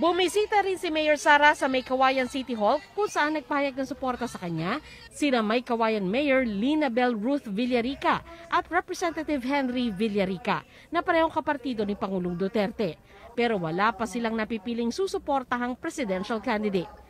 Bumisita rin si Mayor Sara sa May City Hall kung saan nagpahayag ng suporta sa kanya sina May Mayor Lina Bell Ruth Villarica at Representative Henry Villarica na parehong kapartido ni Pangulong Duterte. Pero wala pa silang napipiling susuportahang presidential candidate.